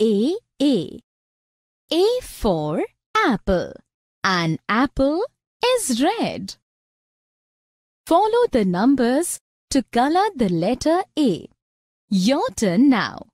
A A. A for apple. An apple is red. Follow the numbers to color the letter A. Your turn now.